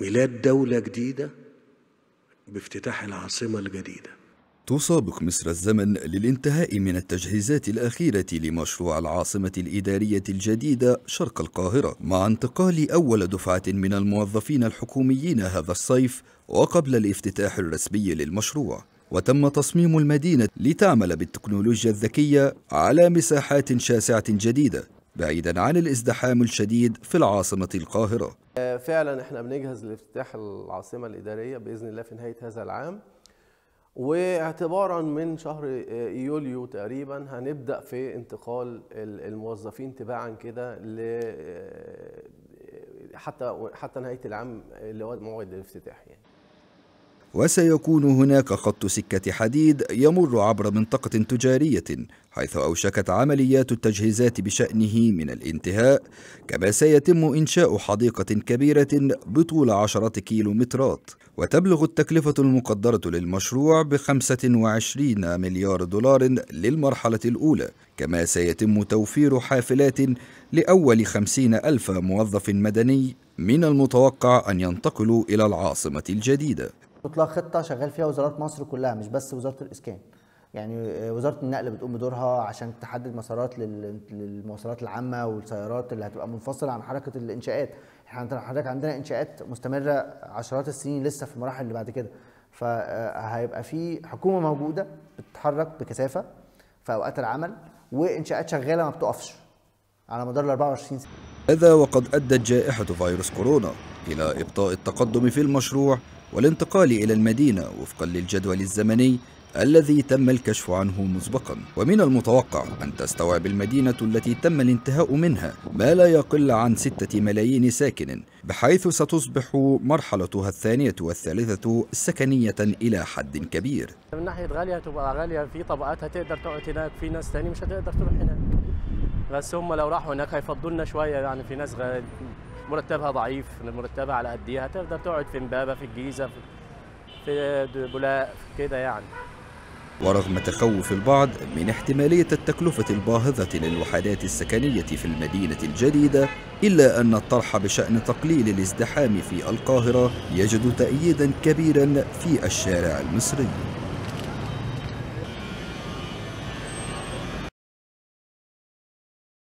ميلاد دولة جديدة بافتتاح العاصمة الجديدة تسابق مصر الزمن للانتهاء من التجهيزات الأخيرة لمشروع العاصمة الإدارية الجديدة شرق القاهرة مع انتقال أول دفعة من الموظفين الحكوميين هذا الصيف وقبل الافتتاح الرسمي للمشروع وتم تصميم المدينة لتعمل بالتكنولوجيا الذكية على مساحات شاسعة جديدة بعيدا عن الازدحام الشديد في العاصمة القاهرة آه، فعلا احنا بنجهز لافتتاح العاصمه الاداريه باذن الله في نهايه هذا العام واعتبارا من شهر آه، يوليو تقريبا هنبدا في انتقال الموظفين تباعا كده ل آه، حتى حتى نهايه العام اللي هو موعد الافتتاح يعني وسيكون هناك خط سكة حديد يمر عبر منطقة تجارية حيث أوشكت عمليات التجهيزات بشأنه من الانتهاء كما سيتم إنشاء حديقة كبيرة بطول عشرة كيلومترات وتبلغ التكلفة المقدرة للمشروع ب 25 مليار دولار للمرحلة الأولى كما سيتم توفير حافلات لأول خمسين ألف موظف مدني من المتوقع أن ينتقلوا إلى العاصمة الجديدة تطلع خطه شغال فيها وزارات مصر كلها مش بس وزاره الاسكان يعني آه، وزاره النقل بتقوم بدورها عشان تحدد مسارات للمواصلات العامه والسيارات اللي هتبقى منفصله عن حركه الانشاءات احنا حضرتك عندنا انشاءات مستمره عشرات السنين لسه في المراحل اللي بعد كده فهيبقى آه، في حكومه موجوده بتتحرك بكثافه في اوقات العمل وانشاءات شغاله ما بتقفش على مدار ال 24 سنه هذا وقد ادت جائحه فيروس كورونا الى ابطاء التقدم في المشروع والانتقال إلى المدينة وفقا للجدول الزمني الذي تم الكشف عنه مسبقا ومن المتوقع أن تستوعب المدينة التي تم الانتهاء منها ما لا يقل عن ستة ملايين ساكن بحيث ستصبح مرحلتها الثانية والثالثة سكنية إلى حد كبير من ناحية غالية تبقى غالية في طبقات هتقدر تقعد هناك في ناس تاني مش هتقدر تروح هناك بس هم لو راحوا هناك هيفضلنا شوية يعني في ناس غالية مرتبها ضعيف مرتبها على قديها تقدر تقعد في امبابه في الجيزه في في بولاق كده يعني ورغم تخوف البعض من احتمالية التكلفة الباهظة للوحدات السكنية في المدينة الجديدة إلا أن الطرح بشأن تقليل الازدحام في القاهرة يجد تأييدا كبيرا في الشارع المصري